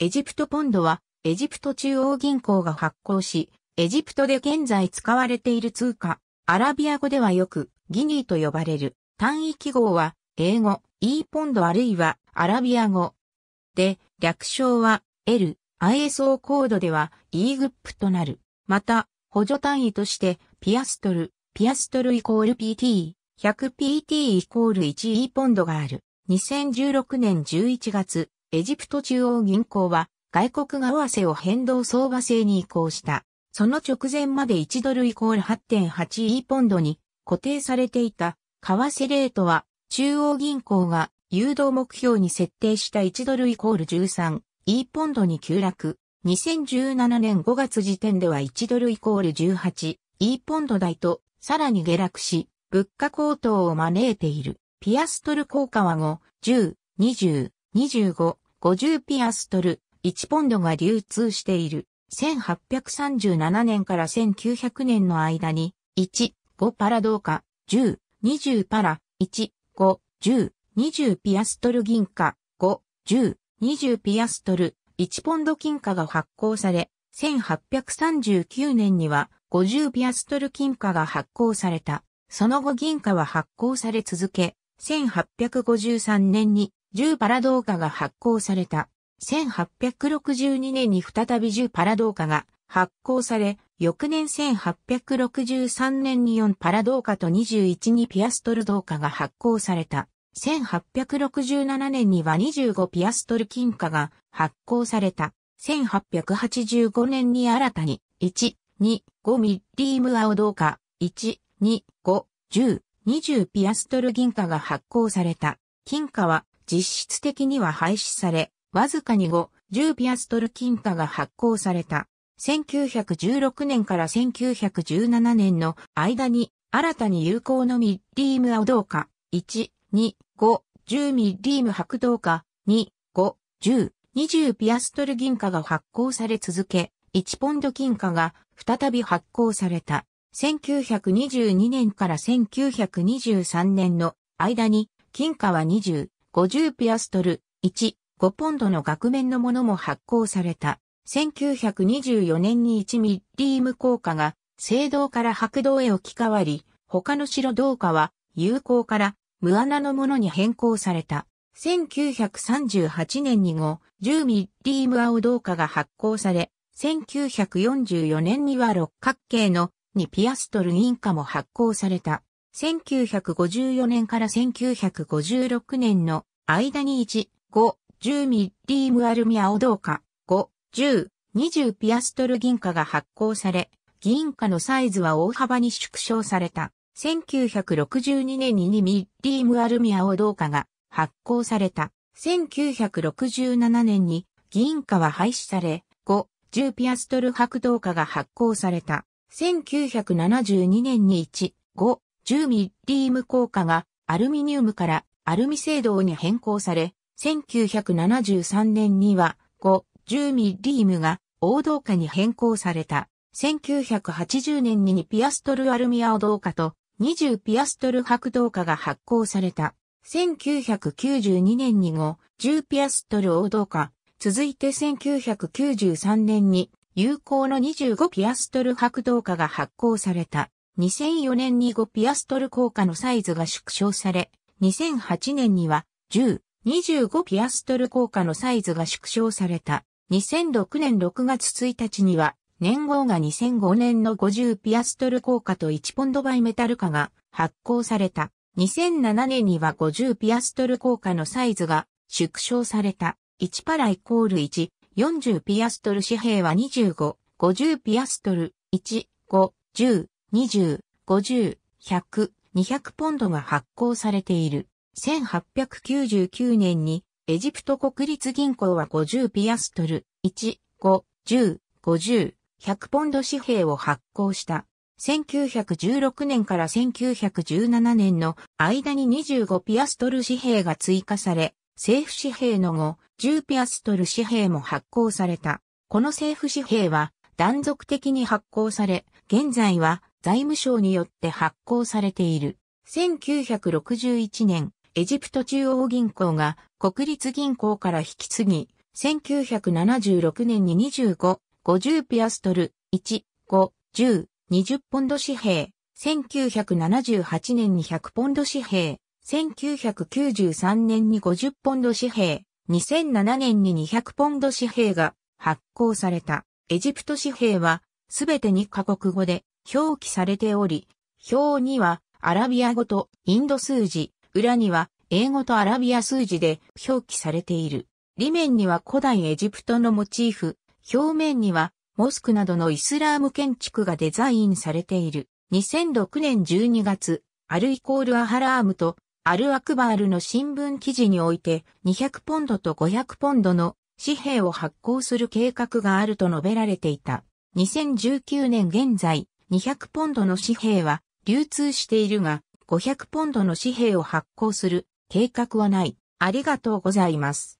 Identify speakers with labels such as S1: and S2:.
S1: エジプトポンドは、エジプト中央銀行が発行し、エジプトで現在使われている通貨、アラビア語ではよく、ギニーと呼ばれる、単位記号は、英語、E ポンドあるいは、アラビア語。で、略称は、L、ISO コードでは、E グップとなる。また、補助単位として、ピアストル、ピアストルイコール PT、100PT イコール 1E ポンドがある。2016年11月、エジプト中央銀行は外国為替を変動相場制に移行した。その直前まで1ドルイコール8.8ポンドに固定されていた為替レートは中央銀行が誘導目標に設定した1ドルイコール13 E ポンドに急落。2017年5月時点では1ドルイコール18 E ポンド台とさらに下落し物価高騰を招いている。ピアストル効果は5、10、20、25、50ピアストル、1ポンドが流通している。1837年から1900年の間に、1、5パラ銅貨、10、20パラ、1、5、10、20ピアストル銀貨、5、10、20ピアストル、1ポンド金貨が発行され、1839年には50ピアストル金貨が発行された。その後銀貨は発行され続け、1853年に10パラ銅貨が発行された。1862年に再び10パラ銅貨が発行され、翌年1863年に4パラ銅貨と21にピアストル銅貨が発行された。1867年には25ピアストル金貨が発行された。1885年に新たに1、2、5ミリーム青銅貨、1、2、5、10、20ピアストル銀貨が発行された。金貨は実質的には廃止され、わずかに5、10ピアストル金貨が発行された。1916年から1917年の間に新たに有効のミッリーム青銅貨1、2、5、10ミッリーム白銅貨2、5、10、20ピアストル銀貨が発行され続け、1ポンド金貨が再び発行された。1922年から1923年の間に金貨は20、50ピアストル、1、5ポンドの額面のものも発行された。1924年に1ミリーム硬貨が、青銅から白銅へ置き換わり、他の白銅貨は、有効から無穴のものに変更された。1938年に後、10ミリーム青銅貨が発行され、1944年には六角形の2ピアストル銀貨も発行された。1954年から1956年の間に1、5、10ミリームアルミアオ銅貨、5、10、20ピアストル銀貨が発行され、銀貨のサイズは大幅に縮小された。1962年に2ミリームアルミアド銅貨が発行された。1967年に銀貨は廃止され、5、10ピアストル白銅貨が発行された。1972年に1、5、10ミリーム硬果がアルミニウムからアルミ製銅に変更され、1973年には5、10ミリームが黄銅化に変更された。1980年に2ピアストルアルミ青銅化と20ピアストル白銅化が発行された。1992年に5、10ピアストル黄銅化。続いて1993年に有効の25ピアストル白銅化が発行された。2004年に5ピアストル硬貨のサイズが縮小され、2008年には10、25ピアストル硬貨のサイズが縮小された。2006年6月1日には、年号が2005年の50ピアストル硬貨と1ポンドバイメタル化が発行された。2007年には50ピアストル硬貨のサイズが縮小された。1パライコール1、40ピアストル紙幣は25、50ピアストル、1、5、10、20、50、100、200ポンドが発行されている。1899年にエジプト国立銀行は50ピアストル、1、5、10、50、100ポンド紙幣を発行した。1916年から1917年の間に25ピアストル紙幣が追加され、政府紙幣の後、10ピアストル紙幣も発行された。この政府紙幣は断続的に発行され、現在は財務省によって発行されている。1961年、エジプト中央銀行が国立銀行から引き継ぎ、1976年に25、50ピアストル、1、5、10、20ポンド紙幣、1978年に100ポンド紙幣、1993年に50ポンド紙幣、2007年に200ポンド紙幣が発行された。エジプト紙幣はすべてにカ国語で表記されており、表にはアラビア語とインド数字、裏には英語とアラビア数字で表記されている。裏面には古代エジプトのモチーフ、表面にはモスクなどのイスラーム建築がデザインされている。2006年12月、アルイコールアハラームとアルアクバールの新聞記事において200ポンドと500ポンドの紙幣を発行する計画があると述べられていた。2019年現在、200ポンドの紙幣は流通しているが、500ポンドの紙幣を発行する計画はない。ありがとうございます。